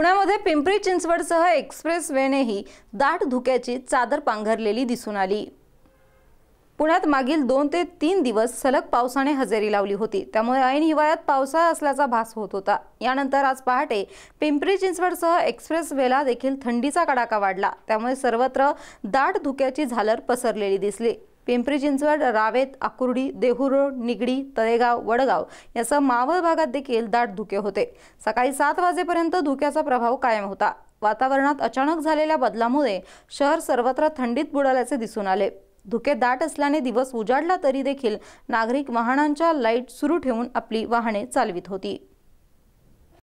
पुण्यामध्ये पिंपरी चिंचवडसह एक्सप्रेस वेनेही दाट धुक्याची चादर पांघरलेली दिसून आली पुण्यात मागील दोन ते तीन दिवस सलग पावसाने हजेरी लावली होती त्यामुळे ऐन हिवाळ्यात पावसाळा असल्याचा भास होत होता यानंतर आज पहाटे पिंपरी चिंचवडसह एक्सप्रेस वेला देखील थंडीचा कडाका वाढला त्यामुळे सर्वत्र दाट धुक्याची झालर पसरलेली दिसली पिंपरी चिंचवड रावेत आकुर्डी देहूरोड निगडी तळेगाव वडगाव यासह मावळ भागात देखील दाट धुके होते सकाळी सात वाजेपर्यंत धुक्याचा प्रभाव कायम होता वातावरणात अचानक झालेल्या बदलामुळे शहर सर्वत्र थंडीत बुडाल्याचे दिसून आले धुके दाट असल्याने दिवस उजाडला तरी देखील नागरिक वाहनांच्या लाईट सुरू ठेवून आपली वाहने चालवित होती